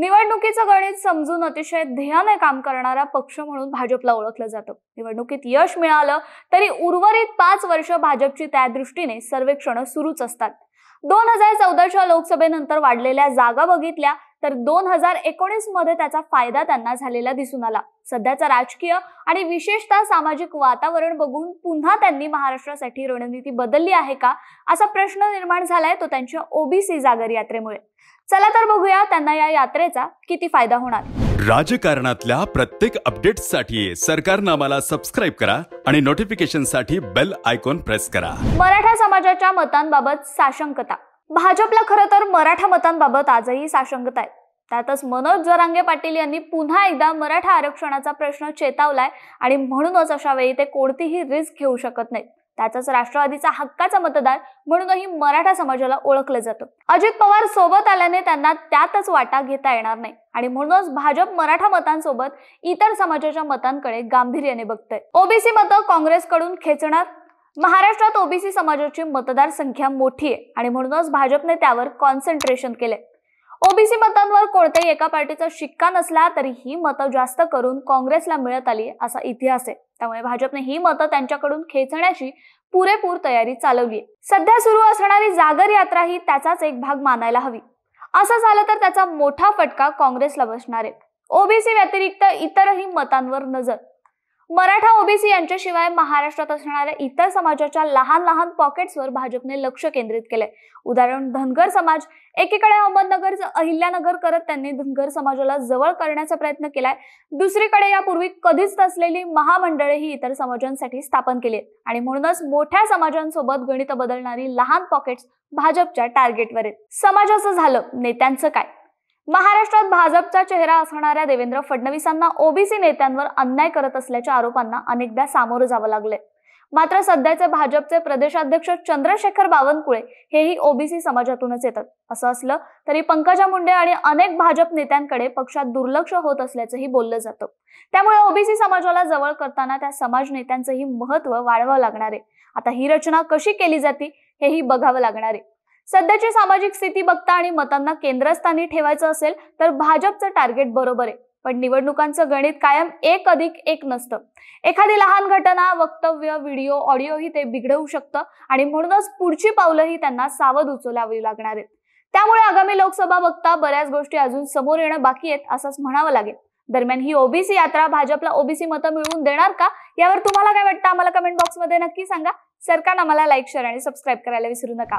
निवडणुकीचं गणित समजून अतिशय ध्येयाने काम करणारा पक्ष म्हणून भाजपला ओळखलं जातं निवडणुकीत यश मिळालं तरी उर्वरित पाच वर्ष भाजपची त्या दृष्टीने सर्वेक्षण सुरूच असतात दोन हजार चौदाच्या लोकसभेनंतर वाढलेल्या जागा बघितल्या तर दोन हजार एकोणीस मध्ये त्याचा फायदा त्यांना झालेला दिसून आला सध्याचा राजकीय आणि विशेषतः सामाजिक वातावरण बघून पुन्हा त्यांनी महाराष्ट्रासाठी रणनीती बदलली आहे का असा प्रश्न निर्माण झालाय तो त्यांच्या ओबीसी जागर यात्रेमुळे चला तर बघूया त्यांना या यात्रेचा किती फायदा होणार राजकारणातल्या प्रत्येक अपडेटसाठी नामाला सबस्क्राईब करा आणि नोटिफिकेशनसाठी बेल आयकॉन प्रेस करा मराठा समाजाच्या मतांबाबत साशंकता भाजपला खरं तर मराठा मतांबाबत आजही साशंकता आहे त्यातच मनोज जरांगे पाटील यांनी पुन्हा एकदा मराठा आरक्षणाचा प्रश्न चेतावलाय आणि म्हणूनच अशा वेळी ते कोणतीही रिस्क घेऊ शकत नाहीत त्याचाच राष्ट्रवादीचा हक्काचा मतदार म्हणूनही मराठा समाजाला ओळखलं जातं अजित पवार सोबत आल्याने त्यांना त्यातच वाटा घेता येणार नाही आणि म्हणूनच भाजप मराठा मतांसोबत इतर समाजाच्या मतांकडे गांभीर्याने बघतय ओबीसी मतं काँग्रेसकडून खेचणार महाराष्ट्रात ओबीसी समाजाची मतदारसंख्या मोठी आहे आणि म्हणूनच भाजपने त्यावर कॉन्सन्ट्रेशन केले ओबीसी मतांवर कोणत्याही एका पार्टीचा शिक्का नसला तरी ही मतं जास्त करून काँग्रेसला मिळत आली असा इतिहास आहे त्यामुळे भाजपने ही मतं त्यांच्याकडून खेचण्याची पुरेपूर तयारी चालवली सध्या सुरू असणारी जागर यात्रा ही त्याचाच एक भाग मानायला हवी असं झालं तर त्याचा मोठा फटका काँग्रेसला बसणार आहे ओबीसी व्यतिरिक्त इतरही मतांवर नजर मराठा ओबीसी यांच्याशिवाय महाराष्ट्रात असणाऱ्या इतर समाजाच्या लहान लहान पॉकेट्सवर भाजपने लक्ष केंद्रित केले उदाहरण धनगर समाज एकीकडे अहमदनगर अहिल्यानगर करत त्यांनी धनगर समाजाला जवळ करण्याचा प्रयत्न केलाय दुसरीकडे यापूर्वी कधीच नसलेली महामंडळे ही इतर समाजांसाठी स्थापन केली आणि म्हणूनच मोठ्या समाजांसोबत गणित बदलणारी लहान पॉकेट्स भाजपच्या टार्गेटवर आहेत समाजाचं झालं नेत्यांचं काय महाराष्ट्रात भाजपचा चेहरा असणाऱ्या देवेंद्र फडणवीसांना ओबीसी नेत्यांवर अन्याय करत असल्याच्या आरोपांना अनेकदा सामोरं जावं लागले मात्र सध्याचे भाजपचे प्रदेशाध्यक्ष चंद्रशेखर बावनकुळे हेही ओबीसी समाजातूनच येतात असं असलं तरी पंकजा मुंडे आणि अनेक भाजप नेत्यांकडे पक्षात दुर्लक्ष होत असल्याचंही बोललं जातं त्यामुळे ओबीसी समाजाला जवळ करताना त्या समाज नेत्यांचंही महत्व वाढवावं लागणार आहे आता ही रचना कशी केली जाते हेही बघावं लागणार आहे सध्याची सामाजिक स्थिती बघता आणि मतांना केंद्रस्थानी ठेवायचं असेल तर भाजपचं टार्गेट बरोबर आहे पण निवडणुकांचं गणित कायम एक अधिक एक नसतं एखादी लहान घटना वक्तव्य व्हिडिओ ऑडिओही ते बिघडवू शकतं आणि म्हणूनच पुढची पावलंही त्यांना सावध उचलावी लागणार आहेत त्यामुळे आगामी लोकसभा बघता बऱ्याच गोष्टी अजून समोर येणं बाकी आहेत असंच म्हणावं लागेल दरम्यान ही ओबीसी यात्रा भाजपला ओबीसी मतं मिळवून देणार का यावर तुम्हाला काय वाटतं आम्हाला कमेंट बॉक्समध्ये नक्की सांगा सरकार आम्हाला लाईक शेअर आणि सबस्क्राईब करायला विसरू नका